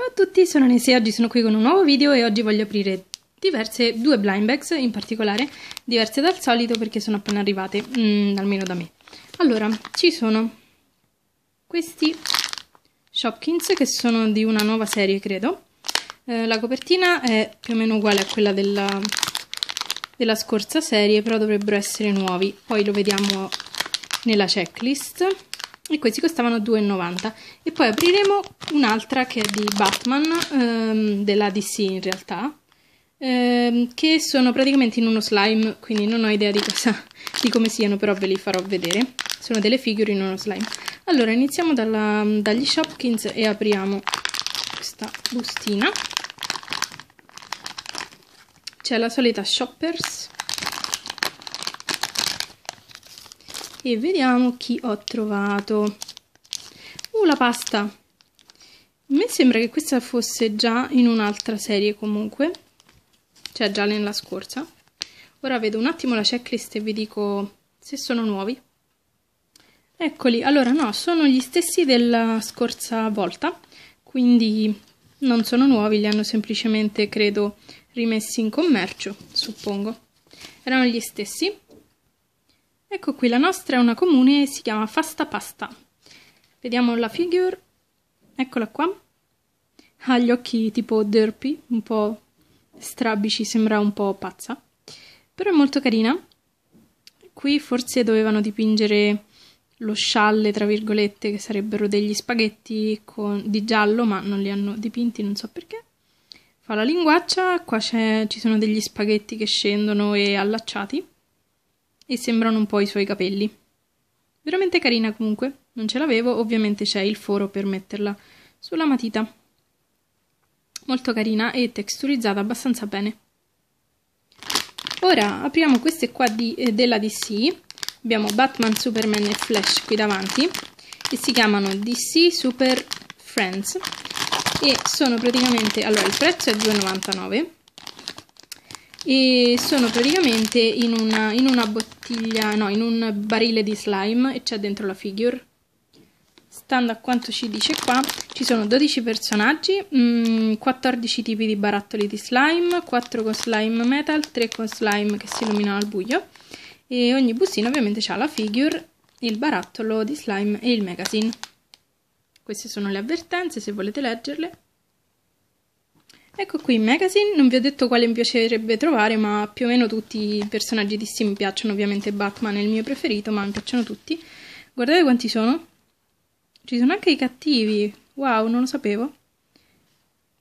Ciao a tutti, sono Nessia, oggi sono qui con un nuovo video e oggi voglio aprire diverse, due blind bags in particolare, diverse dal solito perché sono appena arrivate, mm, almeno da me. Allora, ci sono questi Shopkins che sono di una nuova serie, credo. Eh, la copertina è più o meno uguale a quella della, della scorsa serie, però dovrebbero essere nuovi. Poi lo vediamo nella checklist e questi costavano 2,90 e poi apriremo un'altra che è di Batman ehm, della DC in realtà ehm, che sono praticamente in uno slime quindi non ho idea di, cosa, di come siano però ve li farò vedere sono delle figure in uno slime allora iniziamo dalla, dagli Shopkins e apriamo questa bustina c'è la solita Shoppers e vediamo chi ho trovato uh la pasta Mi sembra che questa fosse già in un'altra serie comunque cioè già nella scorsa ora vedo un attimo la checklist e vi dico se sono nuovi eccoli allora no sono gli stessi della scorsa volta quindi non sono nuovi li hanno semplicemente credo rimessi in commercio suppongo erano gli stessi Ecco qui, la nostra è una comune e si chiama Fasta Pasta. Vediamo la figure. Eccola qua. Ha gli occhi tipo derpy, un po' strabici, sembra un po' pazza. Però è molto carina. Qui forse dovevano dipingere lo scialle, tra virgolette, che sarebbero degli spaghetti con... di giallo, ma non li hanno dipinti, non so perché. Fa la linguaccia, qua ci sono degli spaghetti che scendono e allacciati e sembrano un po' i suoi capelli. Veramente carina comunque. Non ce l'avevo, ovviamente c'è il foro per metterla sulla matita. Molto carina e texturizzata abbastanza bene. Ora apriamo queste qua di, eh, della DC. Abbiamo Batman, Superman e Flash qui davanti e si chiamano DC Super Friends e sono praticamente allora il prezzo è 2,99 e sono praticamente in una, in una bottiglia, no, in un barile di slime e c'è dentro la figure. Stando a quanto ci dice qua, ci sono 12 personaggi, mh, mm, 14 tipi di barattoli di slime, 4 con slime metal, 3 con slime che si illuminano al buio e ogni bustina ovviamente ha la figure, il barattolo di slime e il magazine. Queste sono le avvertenze se volete leggerle. Ecco qui Magazine, non vi ho detto quale mi piacerebbe trovare, ma più o meno tutti i personaggi di Steam mi piacciono, ovviamente Batman è il mio preferito, ma mi piacciono tutti. Guardate quanti sono. Ci sono anche i cattivi, wow, non lo sapevo.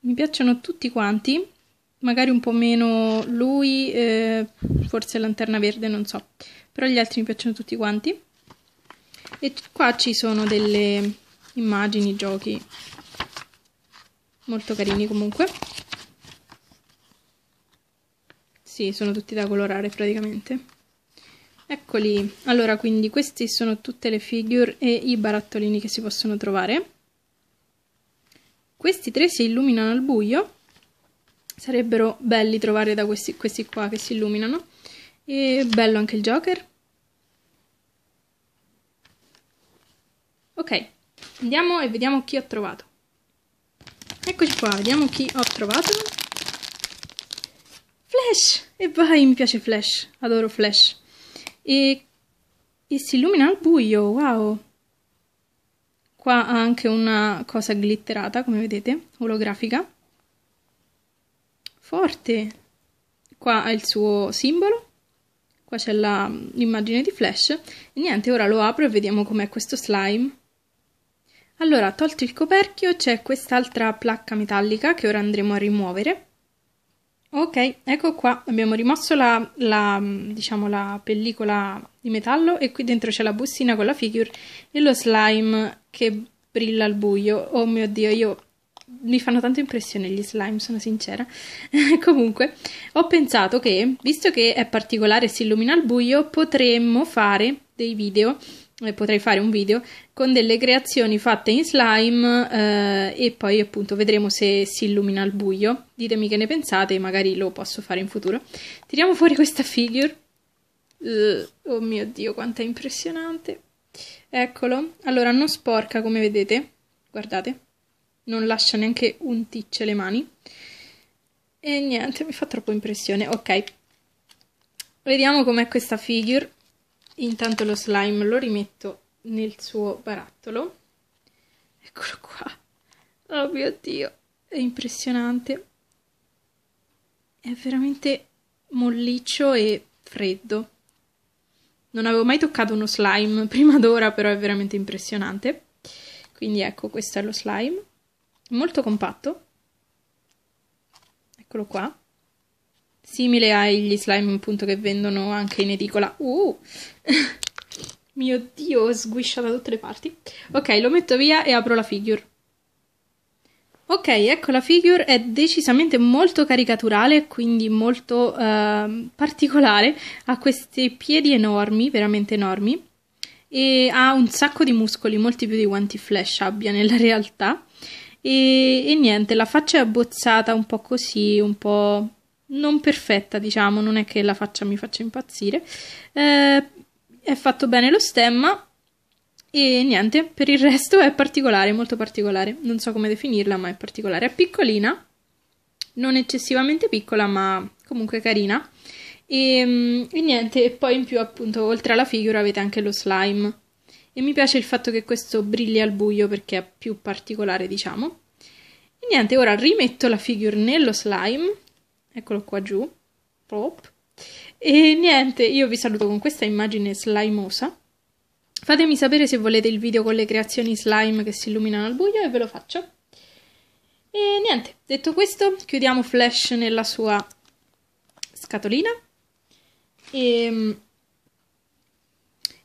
Mi piacciono tutti quanti, magari un po' meno lui, eh, forse Lanterna Verde, non so. Però gli altri mi piacciono tutti quanti. E qua ci sono delle immagini, giochi molto carini comunque. Sì, sono tutti da colorare praticamente. Eccoli. Allora, quindi queste sono tutte le figure e i barattolini che si possono trovare. Questi tre si illuminano al buio. Sarebbero belli trovare da questi, questi qua che si illuminano. E bello anche il Joker. Ok, andiamo e vediamo chi ho trovato. Eccoci qua, vediamo chi ho trovato. Flash! E vai, mi piace Flash, adoro Flash. E, e si illumina al buio, wow! Qua ha anche una cosa glitterata, come vedete, olografica. Forte! Qua ha il suo simbolo qua c'è l'immagine di Flash. E niente, ora lo apro e vediamo com'è questo slime. Allora, tolto il coperchio c'è quest'altra placca metallica che ora andremo a rimuovere. Ok, ecco qua, abbiamo rimosso la, la, diciamo, la pellicola di metallo e qui dentro c'è la bustina con la figure e lo slime che brilla al buio. Oh mio Dio, io mi fanno tanto impressione gli slime, sono sincera. Comunque, ho pensato che, visto che è particolare e si illumina al buio, potremmo fare dei video eh, potrei fare un video con delle creazioni fatte in slime eh, e poi appunto vedremo se si illumina al buio ditemi che ne pensate magari lo posso fare in futuro tiriamo fuori questa figure uh, oh mio dio quanto è impressionante eccolo allora non sporca come vedete guardate non lascia neanche un ticcio le mani e niente mi fa troppo impressione ok vediamo com'è questa figure Intanto lo slime lo rimetto nel suo barattolo. Eccolo qua. Oh mio Dio, è impressionante. È veramente molliccio e freddo. Non avevo mai toccato uno slime prima d'ora, però è veramente impressionante. Quindi ecco, questo è lo slime. Molto compatto. Eccolo qua simile agli slime appunto che vendono anche in edicola. Uh! Mio dio, sguiscia da tutte le parti. Ok, lo metto via e apro la figure. Ok, ecco la figure è decisamente molto caricaturale, quindi molto eh, particolare. Ha questi piedi enormi, veramente enormi, e ha un sacco di muscoli, molti più di quanti Flash abbia nella realtà. E, e niente, la faccia è abbozzata un po' così, un po' non perfetta, diciamo, non è che la faccia mi faccia impazzire. Eh, è fatto bene lo stemma e niente, per il resto è particolare, molto particolare. Non so come definirla, ma è particolare. È piccolina, non eccessivamente piccola, ma comunque carina. E, mm, e niente, e poi in più appunto oltre alla figura avete anche lo slime. E mi piace il fatto che questo brilli al buio perché è più particolare, diciamo. E niente, ora rimetto la figure nello slime eccolo qua giù, Plop. e niente, io vi saluto con questa immagine slimosa, fatemi sapere se volete il video con le creazioni slime che si illuminano al buio e ve lo faccio. E niente, detto questo, chiudiamo Flash nella sua scatolina e ehm,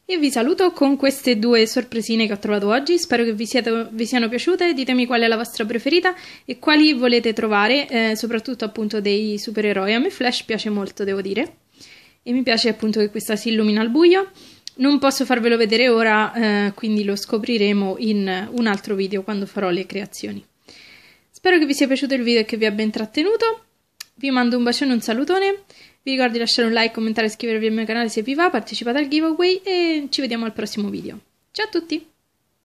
io vi saluto con queste due sorpresine che ho trovato oggi, spero che vi, siate, vi siano piaciute, ditemi qual è la vostra preferita e quali volete trovare, eh, soprattutto appunto dei supereroi. A me Flash piace molto, devo dire, e mi piace appunto che questa si illumina al buio. Non posso farvelo vedere ora, eh, quindi lo scopriremo in un altro video quando farò le creazioni. Spero che vi sia piaciuto il video e che vi abbia intrattenuto. Vi mando un bacione e un salutone. Vi ricordo di lasciare un like, commentare, e iscrivervi al mio canale se vi va, partecipate al giveaway e ci vediamo al prossimo video. Ciao a tutti!